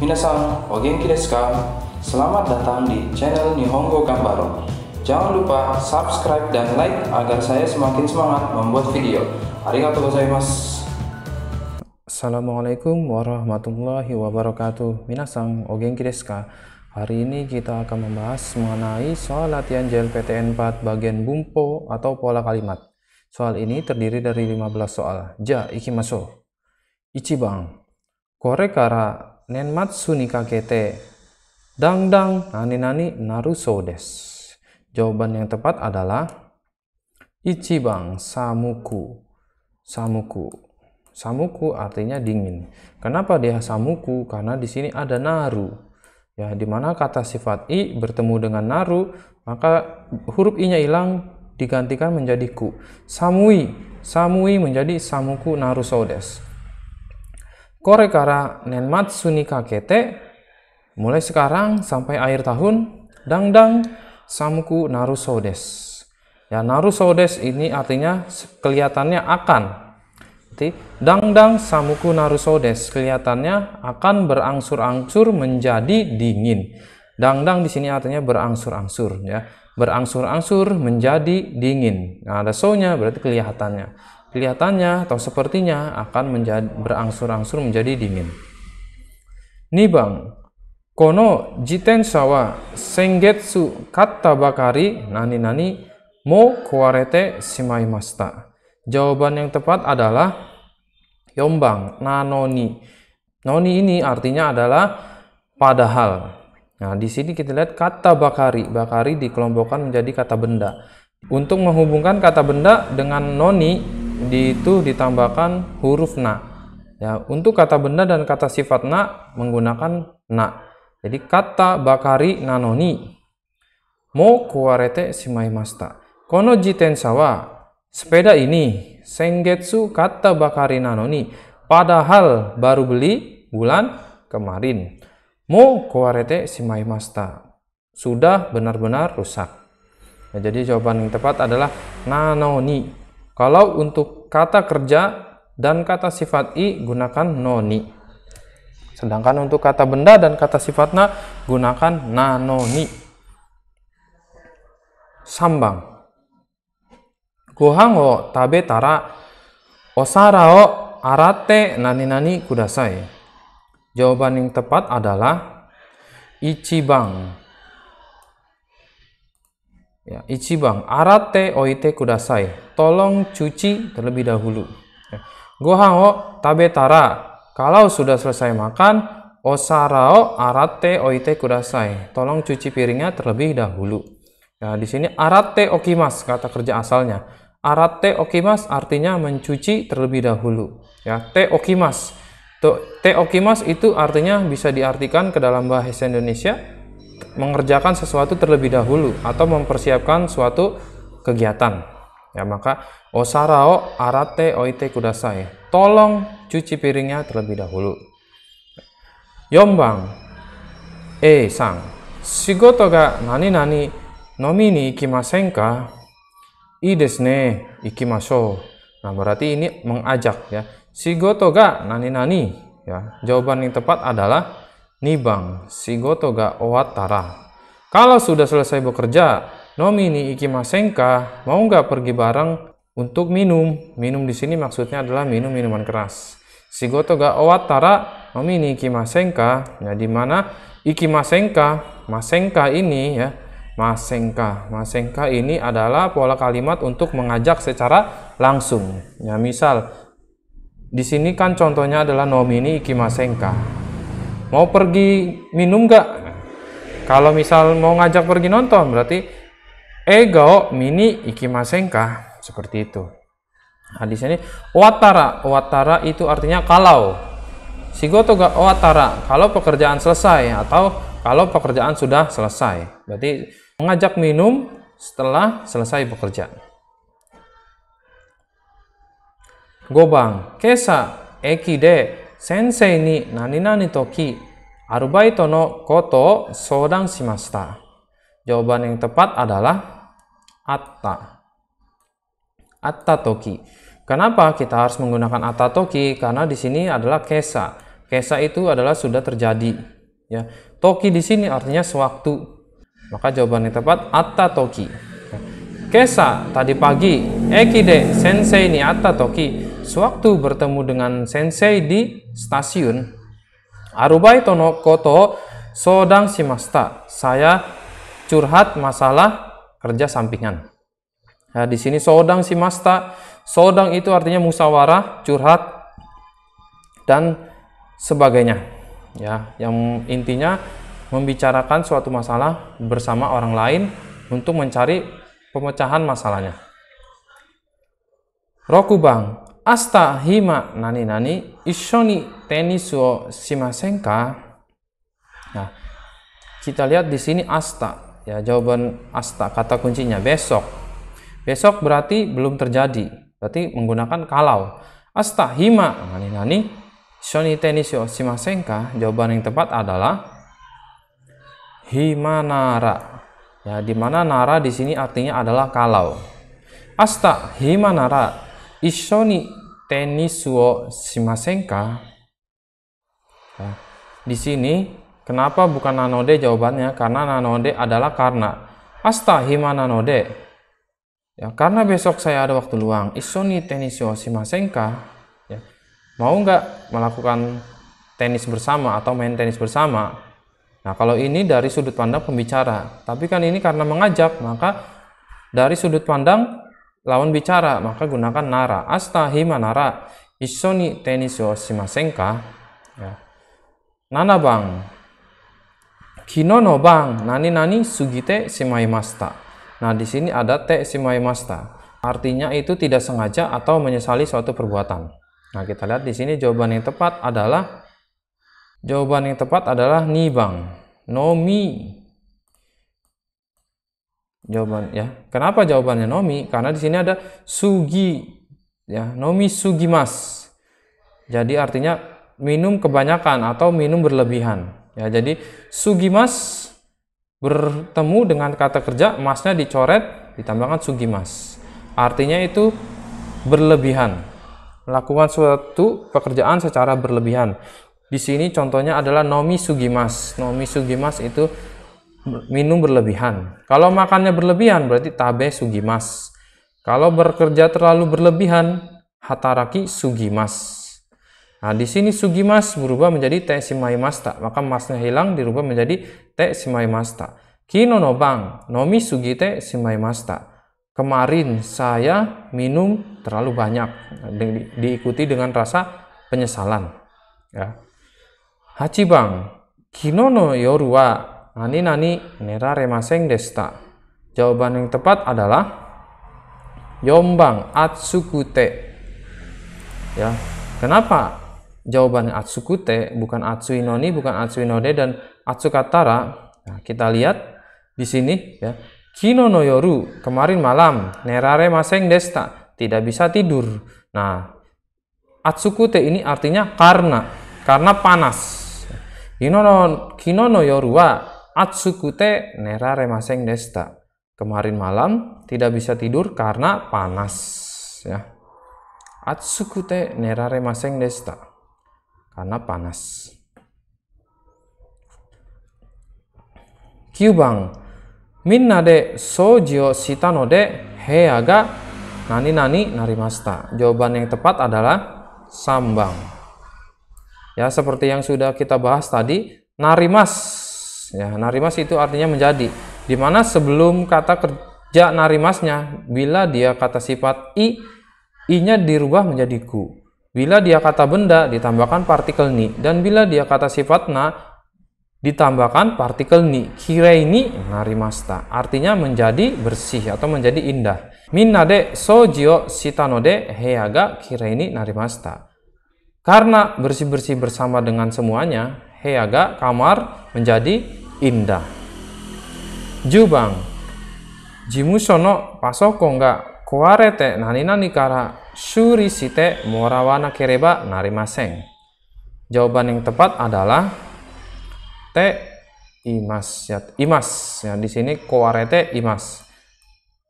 Minasan, Ogenki desu ka? Selamat datang di channel Nihongo Gambaro. Jangan lupa subscribe dan like agar saya semakin semangat membuat video. Arigatou gozaimasu. Assalamualaikum warahmatullahi wabarakatuh. Minasan, Ogenki desu ka? Hari ini kita akan membahas mengenai soal latihan JLPTN 4 bagian bumpo atau pola kalimat. Soal ini terdiri dari 15 soal. Ja, iki masuk. Ichibang. Kore kara nenmatsu ni kakete. Dang dang nani nani naruso des. Jawaban yang tepat adalah ichiban samuku. Samuku. Samuku artinya dingin. Kenapa dia samuku? Karena di sini ada naru. Ya, di mana kata sifat i bertemu dengan naru, maka huruf i-nya hilang digantikan menjadi ku. Samui, samui menjadi samuku narusodes. Kore kara nenmatsu ni kakete, mulai sekarang sampai akhir tahun, dangdang samku samuku narusodes Ya, narusodes ini artinya kelihatannya akan. Jadi, dangdang samuku narusodes kelihatannya akan berangsur-angsur menjadi dingin. Dangdang di sini artinya berangsur-angsur ya. Berangsur-angsur menjadi dingin. Nah, ada so berarti kelihatannya kelihatannya atau sepertinya akan menjadi, berangsur-angsur menjadi dingin. Nibang, kono jiten sawa sengetsu kata bakari nani-nani mo kuarete simai masta. Jawaban yang tepat adalah yombang nanoni. Noni ini artinya adalah padahal. Nah, di sini kita lihat kata bakari. Bakari dikelompokkan menjadi kata benda. Untuk menghubungkan kata benda dengan noni, di itu ditambahkan huruf na. Ya, untuk kata benda dan kata sifat na menggunakan na. Jadi kata bakari nanoni mo kuarete simai masta. Kono jiten sawa. sepeda ini sengetsu kata bakari nanoni. Padahal baru beli bulan kemarin. Mo kuarete simai masta. Sudah benar-benar rusak. Nah, jadi jawaban yang tepat adalah nanoni. Kalau untuk kata kerja dan kata sifat i gunakan noni. Sedangkan untuk kata benda dan kata sifatna gunakan nanoni. Sambang. o tabe tara osara o arate nani nani kudasai. Jawaban yang tepat adalah ichibang ya, ichibang arate oite kudasai tolong cuci terlebih dahulu. Ya. Gohango tabetara Kalau sudah selesai makan, osarao arate oite kudasai. Tolong cuci piringnya terlebih dahulu. Nah, di sini arate okimas kata kerja asalnya. Arate okimas artinya mencuci terlebih dahulu. Ya, te okimas. Te okimas itu artinya bisa diartikan ke dalam bahasa Indonesia mengerjakan sesuatu terlebih dahulu atau mempersiapkan suatu kegiatan. Ya, maka osarao arate oite kudasai. Tolong cuci piringnya terlebih dahulu. Yombang. E sang. Shigoto ga nani nani nomi ni ikimasen ka? I desu ne, ikimashou. Nah, berarti ini mengajak ya. Shigoto ga nani nani ya. Jawaban yang tepat adalah nibang shigoto ga owatara. Kalau sudah selesai bekerja, Nomi Nomini ikimasenka, mau nggak pergi bareng untuk minum? Minum di sini maksudnya adalah minum minuman keras. Shigoto ga owatara nomini ikimasenka. Nah, di mana ikimasenka? Masenka ini ya, masenka. Masenka ini adalah pola kalimat untuk mengajak secara langsung. Ya, misal di sini kan contohnya adalah Nomi nomini ikimasenka. Mau pergi minum nggak? Kalau misal mau ngajak pergi nonton, berarti ego mini ikimasengka seperti itu hadis nah, ini watara watara itu artinya kalau si sigoto ga watara kalau pekerjaan selesai atau kalau pekerjaan sudah selesai berarti mengajak minum setelah selesai bekerja gobang kesa ekide sensei ni nani nani toki arubaito no koto sodang shimashita jawaban yang tepat adalah atta. Atta toki. Kenapa kita harus menggunakan atta toki? Karena di sini adalah kesa. Kesa itu adalah sudah terjadi. Ya, toki di sini artinya sewaktu. Maka jawaban yang tepat atta toki. Kesa tadi pagi, Ekide sensei ni atta toki. Sewaktu bertemu dengan sensei di stasiun. Arubai tono koto sodang simasta. Saya curhat masalah kerja sampingan. Nah, di sini sodang si masta, sodang itu artinya musyawarah, curhat dan sebagainya. Ya, yang intinya membicarakan suatu masalah bersama orang lain untuk mencari pemecahan masalahnya. Rokubang, asta hima nani nani ishoni tenisuo simasenka. Nah, kita lihat di sini asta ya jawaban asta kata kuncinya besok besok berarti belum terjadi berarti menggunakan kalau asta hima nani nani shoni ni shimasenka jawaban yang tepat adalah hima nara ya di mana nara di sini artinya adalah kalau asta himanara ishoni tenisuo shimasenka ya, di sini Kenapa bukan nanode jawabannya? Karena nanode adalah karena. Asta hima nanode. Ya, karena besok saya ada waktu luang. Isoni tenis masengka. Ya. Mau nggak melakukan tenis bersama atau main tenis bersama? Nah, kalau ini dari sudut pandang pembicara. Tapi kan ini karena mengajak, maka dari sudut pandang lawan bicara, maka gunakan nara. Asta hima nara. Isoni tenis masengka. Ya. Nana bang. Kino no bang, nani nani sugite masta. Nah, di sini ada te masta. Artinya itu tidak sengaja atau menyesali suatu perbuatan. Nah, kita lihat di sini jawaban yang tepat adalah jawaban yang tepat adalah ni bang Nomi. Jawaban ya. Kenapa jawabannya nomi? Karena di sini ada sugi ya, nomi sugimas. Jadi artinya minum kebanyakan atau minum berlebihan. Ya, jadi sugimas bertemu dengan kata kerja masnya dicoret ditambahkan sugimas. Artinya itu berlebihan. Melakukan suatu pekerjaan secara berlebihan. Di sini contohnya adalah nomi sugimas. Nomi sugimas itu minum berlebihan. Kalau makannya berlebihan berarti tabe sugimas. Kalau bekerja terlalu berlebihan hataraki sugimas. Nah, di sini sugimas berubah menjadi te shimaimasta, maka masnya hilang dirubah menjadi te shimaimasta. Kino no bang, nomi sugi te shimaimasta. Kemarin saya minum terlalu banyak, di, diikuti dengan rasa penyesalan. Ya. Hachi bang, kino no yoru wa nani nani nera remaseng desta. Jawaban yang tepat adalah yombang atsukute. Ya, kenapa jawaban Atsukute, bukan atsuinoni bukan atsuinode dan Atsukatara. Nah, kita lihat di sini ya. Kino no yoru, kemarin malam, nerare maseng desta, tidak bisa tidur. Nah, Atsukute ini artinya karena, karena panas. Kino no, kino no yoru wa Atsukute nerare maseng desta. Kemarin malam tidak bisa tidur karena panas ya. Atsukute nerare maseng desta karena panas. Kyubang minna de sojio shita no de heya ga nani nani narimasta. Jawaban yang tepat adalah sambang. Ya, seperti yang sudah kita bahas tadi, narimas. Ya, narimas itu artinya menjadi. Di mana sebelum kata kerja narimasnya, bila dia kata sifat i, i-nya dirubah menjadi ku. Bila dia kata benda, ditambahkan partikel ni. Dan bila dia kata sifatna, ditambahkan partikel ni. Kira ini narimasta. Artinya menjadi bersih atau menjadi indah. Minnade sojio sitanode heaga kira ini narimasta. Karena bersih-bersih bersama dengan semuanya, heaga kamar menjadi indah. Jubang. Jimusono pasoko enggak nani morawana kereba nari maseng. suri Jawaban yang tepat adalah T imas ya imas ya di sini kuarete imas.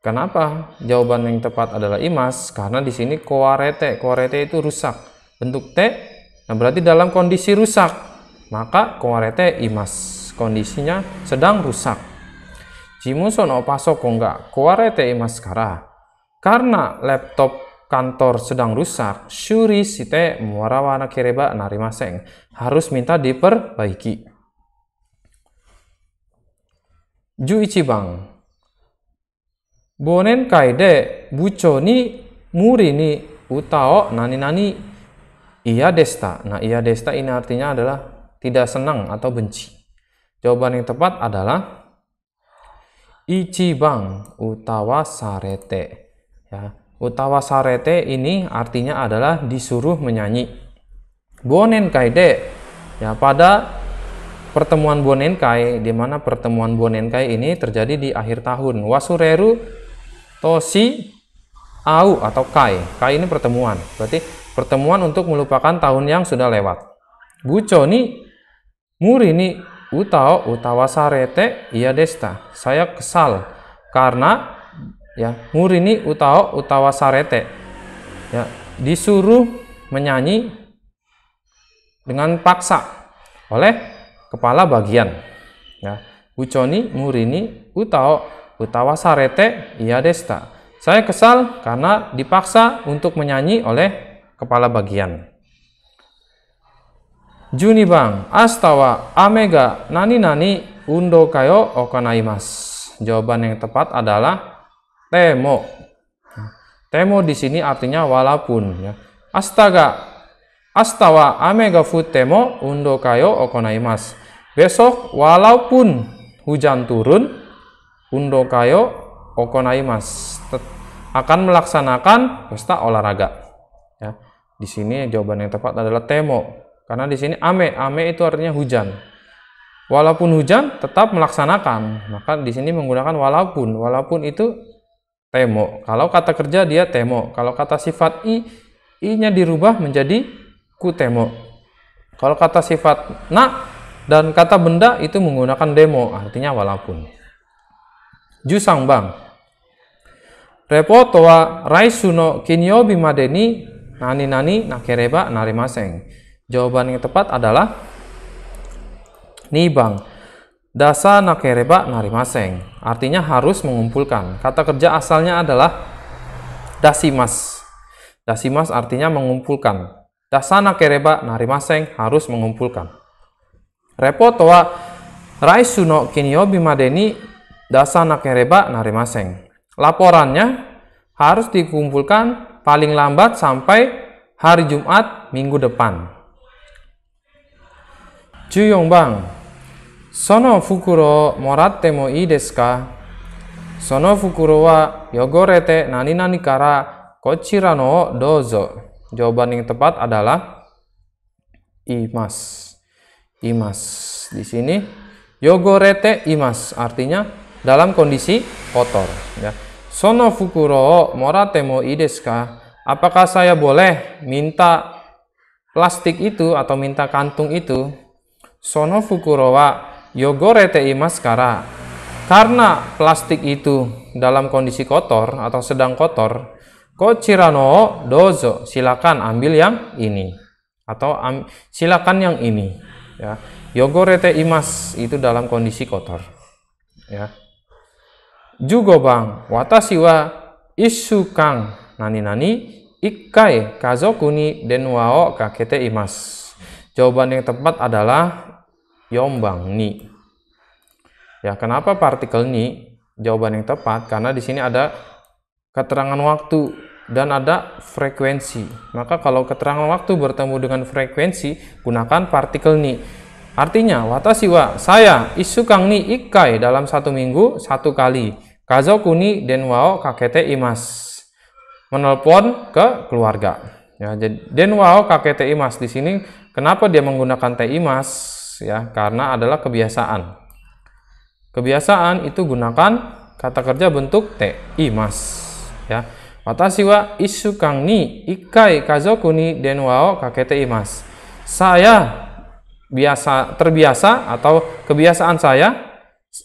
Kenapa jawaban yang tepat adalah imas? Karena di sini kuarete kuarete itu rusak bentuk te. Nah berarti dalam kondisi rusak maka kuarete imas kondisinya sedang rusak. Jimuson opaso kongga kuarete imas kara. Karena laptop kantor sedang rusak, syuri Site Muarawana nari maseng harus minta diperbaiki. Juichi Bang Bonen kaide buco ni muri ni utao nani nani iya desta. Nah iya desta ini artinya adalah tidak senang atau benci. Jawaban yang tepat adalah bang utawa sarete. Ya, utawa sarete ini artinya adalah disuruh menyanyi. Bonen kaide ya pada pertemuan Bonenkai di mana pertemuan Bonenkai ini terjadi di akhir tahun. Wasureru tosi au atau kai. Kai ini pertemuan. Berarti pertemuan untuk melupakan tahun yang sudah lewat. Guco ni muri ni utao utawa sarete iya desta. Saya kesal karena ya ini utao utawa sarete ya disuruh menyanyi dengan paksa oleh kepala bagian ya uconi ini utawa utawa sarete iya desta saya kesal karena dipaksa untuk menyanyi oleh kepala bagian Juni bang, astawa amega nani nani undo kayo okanaimas. Jawaban yang tepat adalah temo. Temo di sini artinya walaupun ya. Astaga, astawa ame ga temo undo kayo okonaimas. Besok walaupun hujan turun, undo kayo okonaimas. Akan melaksanakan pesta olahraga. Ya. Di sini jawaban yang tepat adalah temo. Karena di sini ame, ame itu artinya hujan. Walaupun hujan tetap melaksanakan. Maka di sini menggunakan walaupun. Walaupun itu temo. Kalau kata kerja dia temo. Kalau kata sifat i, i-nya dirubah menjadi ku temo. Kalau kata sifat na dan kata benda itu menggunakan demo, artinya walaupun. Jusang bang. toa wa raisuno kinyo bimadeni nani nani nakereba narimaseng. Jawaban yang tepat adalah nih bang. Dasa nakereba narimaseng, artinya harus mengumpulkan. Kata kerja asalnya adalah dasimas. Dasimas artinya mengumpulkan. Dasa nakereba narimaseng harus mengumpulkan. Repo toa raisuno kinyo bimadeni dasa nakereba narimaseng. Laporannya harus dikumpulkan paling lambat sampai hari Jumat minggu depan. Cuyong Bang, Sono fukuro moratte mo ii desu ka? Sono fukuro wa yogorete nani nani kara kochira no dozo. Jawaban yang tepat adalah imas. Imas di sini yogorete imas artinya dalam kondisi kotor ya. Sono fukuro morate mo ii desu ka? Apakah saya boleh minta plastik itu atau minta kantung itu? Sono fukuro wa Yogorete imas maskara. Karena plastik itu dalam kondisi kotor atau sedang kotor, kochirano dozo, silakan ambil yang ini atau am, silakan yang ini. Ya. Yogore itu dalam kondisi kotor. Ya. Jugo bang, watashi wa isu kang nani nani ikkai kazokuni denwao kake kakete imas. Jawaban yang tepat adalah Yombang ni. Ya, kenapa partikel ni? Jawaban yang tepat karena di sini ada keterangan waktu dan ada frekuensi. Maka kalau keterangan waktu bertemu dengan frekuensi, gunakan partikel ni. Artinya, watashi wa saya isukang ni ikai dalam satu minggu satu kali. Kazoku kuni den wao kakete imas. Menelpon ke keluarga. Ya, jadi den wao kakete imas di sini kenapa dia menggunakan te imas? ya karena adalah kebiasaan. Kebiasaan itu gunakan kata kerja bentuk te imas ya. Watashi wa isu kang ni ikai kazoku ni den wao kakete imas. Saya biasa terbiasa atau kebiasaan saya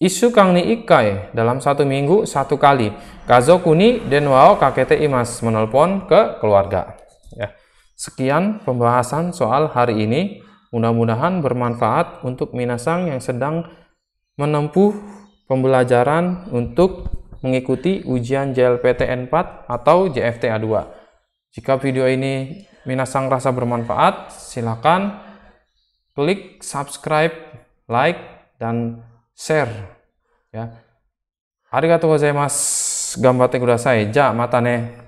isu kang ni ikai dalam satu minggu satu kali kazoku ni den wao kakete imas menelpon ke keluarga ya sekian pembahasan soal hari ini Mudah-mudahan bermanfaat untuk minasang yang sedang menempuh pembelajaran untuk mengikuti ujian JLPTN 4 atau JFTA 2. Jika video ini minasang rasa bermanfaat, silakan klik subscribe, like, dan share. Ya. Arigatou gozaimasu. Gambatte kudasai. Ja, mata ne.